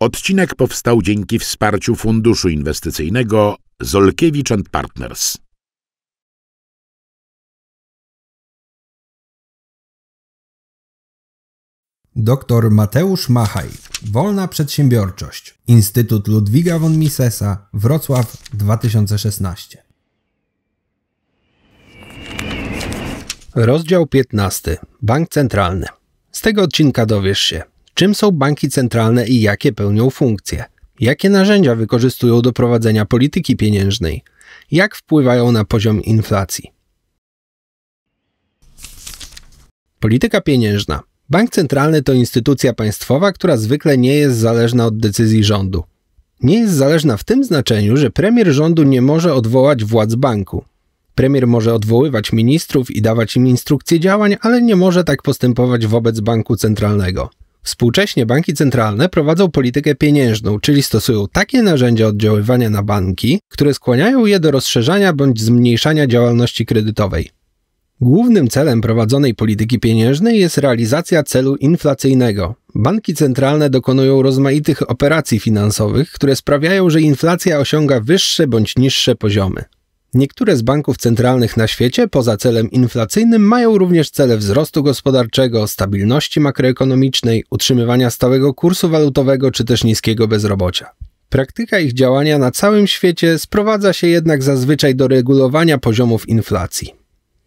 Odcinek powstał dzięki wsparciu Funduszu Inwestycyjnego Zolkiewicz Partners. Doktor Mateusz Machaj, Wolna Przedsiębiorczość, Instytut Ludwiga von Misesa, Wrocław 2016. Rozdział 15. Bank Centralny. Z tego odcinka dowiesz się, Czym są banki centralne i jakie pełnią funkcje? Jakie narzędzia wykorzystują do prowadzenia polityki pieniężnej? Jak wpływają na poziom inflacji? Polityka pieniężna. Bank centralny to instytucja państwowa, która zwykle nie jest zależna od decyzji rządu. Nie jest zależna w tym znaczeniu, że premier rządu nie może odwołać władz banku. Premier może odwoływać ministrów i dawać im instrukcje działań, ale nie może tak postępować wobec banku centralnego. Współcześnie banki centralne prowadzą politykę pieniężną, czyli stosują takie narzędzia oddziaływania na banki, które skłaniają je do rozszerzania bądź zmniejszania działalności kredytowej. Głównym celem prowadzonej polityki pieniężnej jest realizacja celu inflacyjnego. Banki centralne dokonują rozmaitych operacji finansowych, które sprawiają, że inflacja osiąga wyższe bądź niższe poziomy. Niektóre z banków centralnych na świecie poza celem inflacyjnym mają również cele wzrostu gospodarczego, stabilności makroekonomicznej, utrzymywania stałego kursu walutowego czy też niskiego bezrobocia. Praktyka ich działania na całym świecie sprowadza się jednak zazwyczaj do regulowania poziomów inflacji.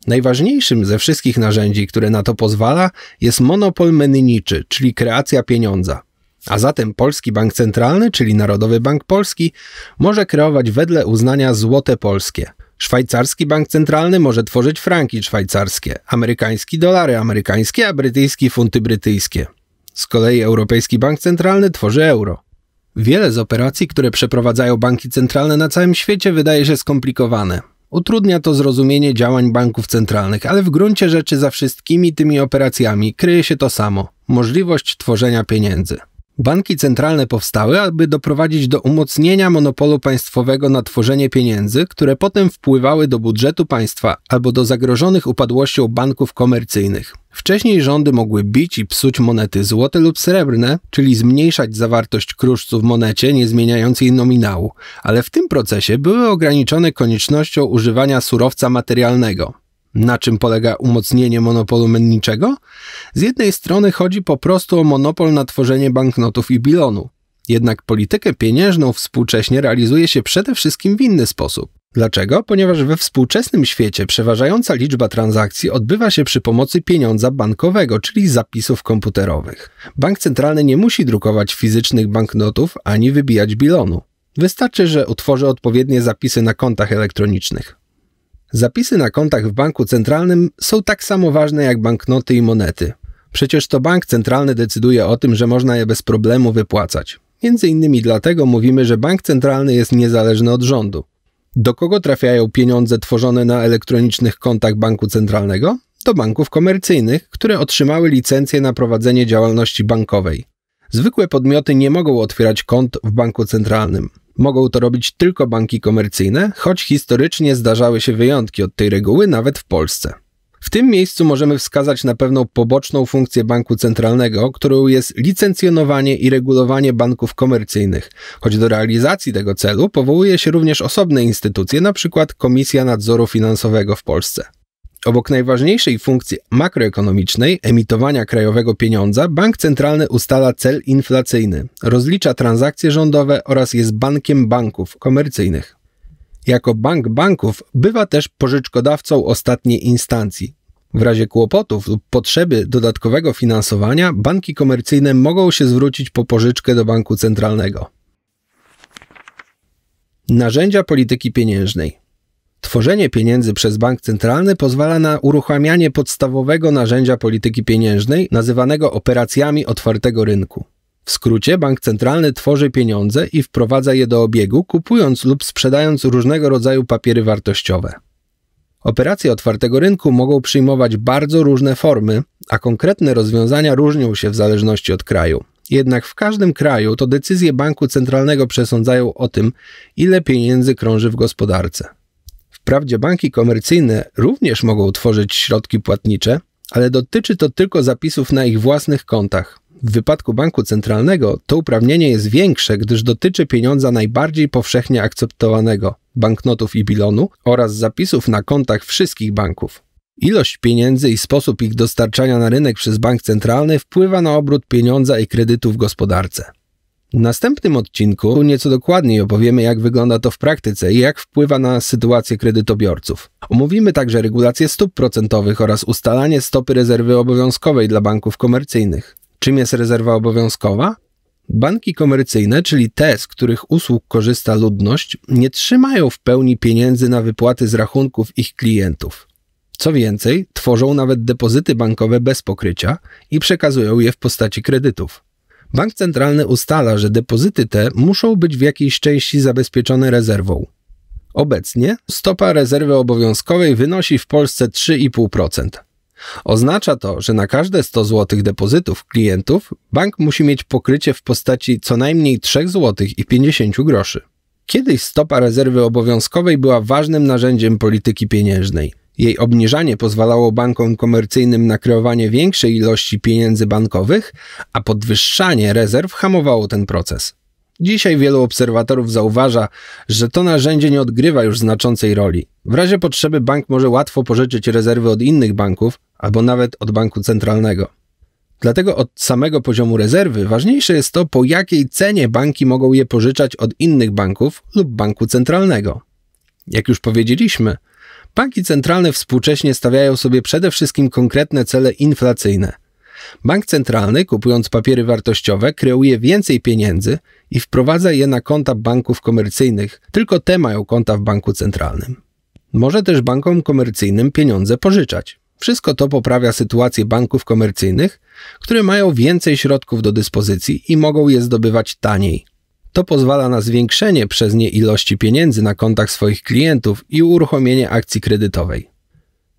Najważniejszym ze wszystkich narzędzi, które na to pozwala, jest monopol menniczy, czyli kreacja pieniądza. A zatem Polski Bank Centralny, czyli Narodowy Bank Polski, może kreować wedle uznania złote polskie. Szwajcarski Bank Centralny może tworzyć franki szwajcarskie, amerykański dolary amerykańskie, a brytyjski funty brytyjskie. Z kolei Europejski Bank Centralny tworzy euro. Wiele z operacji, które przeprowadzają banki centralne na całym świecie, wydaje się skomplikowane. Utrudnia to zrozumienie działań banków centralnych, ale w gruncie rzeczy za wszystkimi tymi operacjami kryje się to samo możliwość tworzenia pieniędzy. Banki centralne powstały, aby doprowadzić do umocnienia monopolu państwowego na tworzenie pieniędzy, które potem wpływały do budżetu państwa albo do zagrożonych upadłością banków komercyjnych. Wcześniej rządy mogły bić i psuć monety złote lub srebrne, czyli zmniejszać zawartość kruszcu w monecie, nie zmieniając jej nominału, ale w tym procesie były ograniczone koniecznością używania surowca materialnego. Na czym polega umocnienie monopolu menniczego? Z jednej strony chodzi po prostu o monopol na tworzenie banknotów i bilonu. Jednak politykę pieniężną współcześnie realizuje się przede wszystkim w inny sposób. Dlaczego? Ponieważ we współczesnym świecie przeważająca liczba transakcji odbywa się przy pomocy pieniądza bankowego, czyli zapisów komputerowych. Bank centralny nie musi drukować fizycznych banknotów ani wybijać bilonu. Wystarczy, że utworzy odpowiednie zapisy na kontach elektronicznych. Zapisy na kontach w banku centralnym są tak samo ważne jak banknoty i monety. Przecież to bank centralny decyduje o tym, że można je bez problemu wypłacać. Między innymi dlatego mówimy, że bank centralny jest niezależny od rządu. Do kogo trafiają pieniądze tworzone na elektronicznych kontach banku centralnego? Do banków komercyjnych, które otrzymały licencję na prowadzenie działalności bankowej. Zwykłe podmioty nie mogą otwierać kont w banku centralnym. Mogą to robić tylko banki komercyjne, choć historycznie zdarzały się wyjątki od tej reguły nawet w Polsce. W tym miejscu możemy wskazać na pewną poboczną funkcję banku centralnego, którą jest licencjonowanie i regulowanie banków komercyjnych, choć do realizacji tego celu powołuje się również osobne instytucje, np. Komisja Nadzoru Finansowego w Polsce. Obok najważniejszej funkcji makroekonomicznej, emitowania krajowego pieniądza, bank centralny ustala cel inflacyjny, rozlicza transakcje rządowe oraz jest bankiem banków komercyjnych. Jako bank banków bywa też pożyczkodawcą ostatniej instancji. W razie kłopotów lub potrzeby dodatkowego finansowania, banki komercyjne mogą się zwrócić po pożyczkę do banku centralnego. Narzędzia polityki pieniężnej. Tworzenie pieniędzy przez bank centralny pozwala na uruchamianie podstawowego narzędzia polityki pieniężnej, nazywanego operacjami otwartego rynku. W skrócie, bank centralny tworzy pieniądze i wprowadza je do obiegu, kupując lub sprzedając różnego rodzaju papiery wartościowe. Operacje otwartego rynku mogą przyjmować bardzo różne formy, a konkretne rozwiązania różnią się w zależności od kraju. Jednak w każdym kraju to decyzje banku centralnego przesądzają o tym, ile pieniędzy krąży w gospodarce. Wprawdzie banki komercyjne również mogą tworzyć środki płatnicze, ale dotyczy to tylko zapisów na ich własnych kontach. W wypadku banku centralnego to uprawnienie jest większe, gdyż dotyczy pieniądza najbardziej powszechnie akceptowanego banknotów i bilonu oraz zapisów na kontach wszystkich banków. Ilość pieniędzy i sposób ich dostarczania na rynek przez bank centralny wpływa na obrót pieniądza i kredytu w gospodarce. W następnym odcinku nieco dokładniej opowiemy, jak wygląda to w praktyce i jak wpływa na sytuację kredytobiorców. Omówimy także regulację stóp procentowych oraz ustalanie stopy rezerwy obowiązkowej dla banków komercyjnych. Czym jest rezerwa obowiązkowa? Banki komercyjne, czyli te, z których usług korzysta ludność, nie trzymają w pełni pieniędzy na wypłaty z rachunków ich klientów. Co więcej, tworzą nawet depozyty bankowe bez pokrycia i przekazują je w postaci kredytów. Bank centralny ustala, że depozyty te muszą być w jakiejś części zabezpieczone rezerwą. Obecnie stopa rezerwy obowiązkowej wynosi w Polsce 3,5%. Oznacza to, że na każde 100 zł depozytów klientów bank musi mieć pokrycie w postaci co najmniej 3 zł i 50 groszy. Kiedyś stopa rezerwy obowiązkowej była ważnym narzędziem polityki pieniężnej. Jej obniżanie pozwalało bankom komercyjnym na kreowanie większej ilości pieniędzy bankowych, a podwyższanie rezerw hamowało ten proces. Dzisiaj wielu obserwatorów zauważa, że to narzędzie nie odgrywa już znaczącej roli. W razie potrzeby bank może łatwo pożyczyć rezerwy od innych banków albo nawet od banku centralnego. Dlatego od samego poziomu rezerwy ważniejsze jest to, po jakiej cenie banki mogą je pożyczać od innych banków lub banku centralnego. Jak już powiedzieliśmy, Banki centralne współcześnie stawiają sobie przede wszystkim konkretne cele inflacyjne. Bank centralny, kupując papiery wartościowe, kreuje więcej pieniędzy i wprowadza je na konta banków komercyjnych, tylko te mają konta w banku centralnym. Może też bankom komercyjnym pieniądze pożyczać. Wszystko to poprawia sytuację banków komercyjnych, które mają więcej środków do dyspozycji i mogą je zdobywać taniej. To pozwala na zwiększenie przez nie ilości pieniędzy na kontach swoich klientów i uruchomienie akcji kredytowej.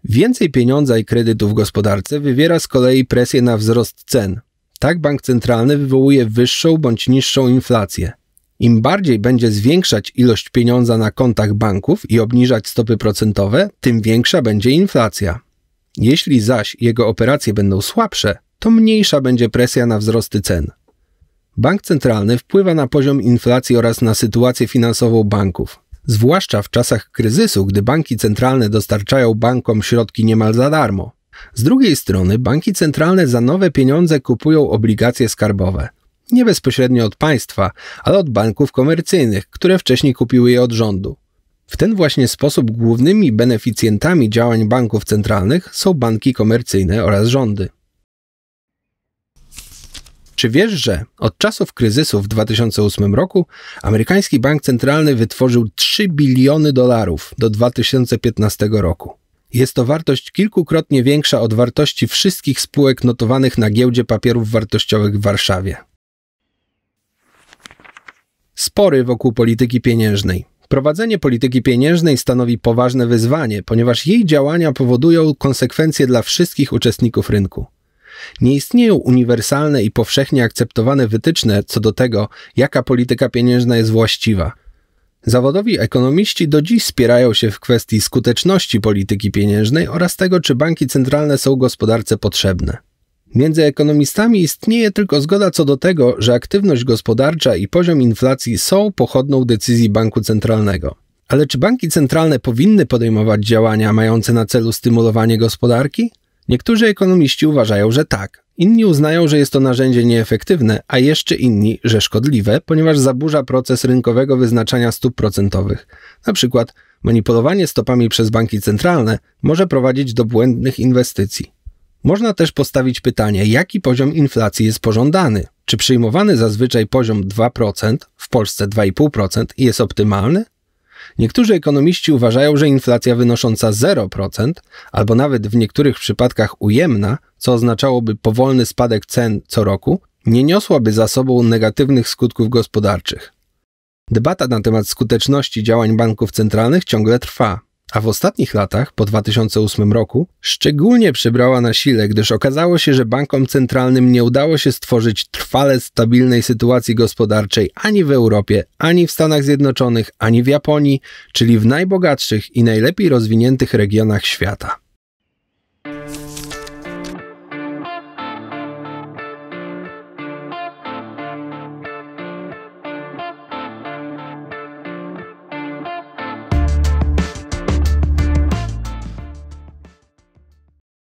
Więcej pieniądza i kredytu w gospodarce wywiera z kolei presję na wzrost cen. Tak bank centralny wywołuje wyższą bądź niższą inflację. Im bardziej będzie zwiększać ilość pieniądza na kontach banków i obniżać stopy procentowe, tym większa będzie inflacja. Jeśli zaś jego operacje będą słabsze, to mniejsza będzie presja na wzrosty cen. Bank centralny wpływa na poziom inflacji oraz na sytuację finansową banków. Zwłaszcza w czasach kryzysu, gdy banki centralne dostarczają bankom środki niemal za darmo. Z drugiej strony, banki centralne za nowe pieniądze kupują obligacje skarbowe. Nie bezpośrednio od państwa, ale od banków komercyjnych, które wcześniej kupiły je od rządu. W ten właśnie sposób głównymi beneficjentami działań banków centralnych są banki komercyjne oraz rządy. Czy wiesz, że od czasów kryzysu w 2008 roku amerykański bank centralny wytworzył 3 biliony dolarów do 2015 roku? Jest to wartość kilkukrotnie większa od wartości wszystkich spółek notowanych na giełdzie papierów wartościowych w Warszawie. Spory wokół polityki pieniężnej. Prowadzenie polityki pieniężnej stanowi poważne wyzwanie, ponieważ jej działania powodują konsekwencje dla wszystkich uczestników rynku. Nie istnieją uniwersalne i powszechnie akceptowane wytyczne co do tego, jaka polityka pieniężna jest właściwa. Zawodowi ekonomiści do dziś spierają się w kwestii skuteczności polityki pieniężnej oraz tego, czy banki centralne są gospodarce potrzebne. Między ekonomistami istnieje tylko zgoda co do tego, że aktywność gospodarcza i poziom inflacji są pochodną decyzji banku centralnego. Ale czy banki centralne powinny podejmować działania mające na celu stymulowanie gospodarki? Niektórzy ekonomiści uważają, że tak. Inni uznają, że jest to narzędzie nieefektywne, a jeszcze inni, że szkodliwe, ponieważ zaburza proces rynkowego wyznaczania stóp procentowych. Na przykład manipulowanie stopami przez banki centralne może prowadzić do błędnych inwestycji. Można też postawić pytanie, jaki poziom inflacji jest pożądany. Czy przyjmowany zazwyczaj poziom 2%, w Polsce 2,5% jest optymalny? Niektórzy ekonomiści uważają, że inflacja wynosząca 0%, albo nawet w niektórych przypadkach ujemna, co oznaczałoby powolny spadek cen co roku, nie niosłaby za sobą negatywnych skutków gospodarczych. Debata na temat skuteczności działań banków centralnych ciągle trwa a w ostatnich latach, po 2008 roku, szczególnie przybrała na sile, gdyż okazało się, że bankom centralnym nie udało się stworzyć trwale stabilnej sytuacji gospodarczej ani w Europie, ani w Stanach Zjednoczonych, ani w Japonii, czyli w najbogatszych i najlepiej rozwiniętych regionach świata.